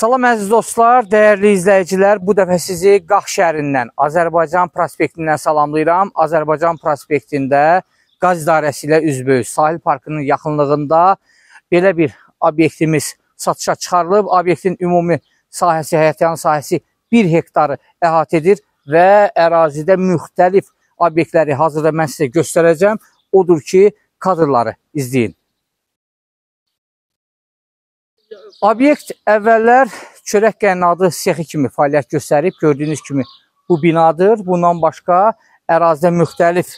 Salam əziz dostlar, dəyərli izləyicilər, bu dəfə sizi Qax şəhərindən, Azərbaycan prospektindən salamlayıram. Azərbaycan prospektində Qaz İdarəsi ilə üzbəyüz Sahil Parkının yaxınlığında belə bir obyektimiz satışa çıxarılıb. Obyektin ümumi sahəsi, həyətyan sahəsi 1 hektarı əhatə edir və ərazidə müxtəlif obyektləri hazırda mən sizə göstərəcəm. Odur ki, kadrları izləyin. Obyekt əvvəllər çörək qaynadı sexi kimi fəaliyyət göstərib. Gördüyünüz kimi bu binadır. Bundan başqa ərazidə müxtəlif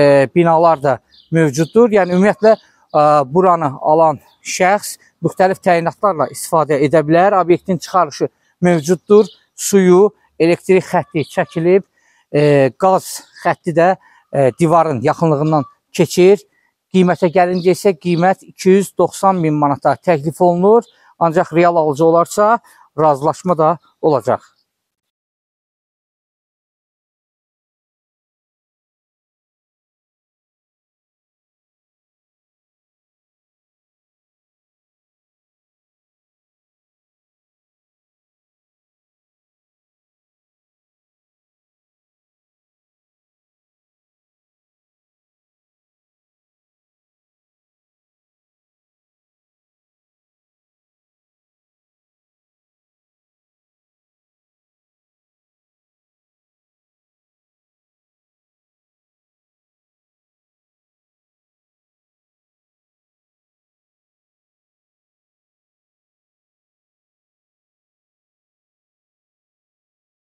e, binalar da mövcuddur. Yəni ümumiyyətlə e, buranı alan şəxs müxtəlif təyinatlarla istifadə edə bilər. Obyektin çıxarışı mövcuddur. Suyu, elektrik xətti çəkilib, e, qaz xətti də e, divarın yaxınlığından keçir. Qiymətə gəlincə isə qiymət 290 min manata təklif olunur. Ancaq real alıcı olarsa razılaşma da olacaq.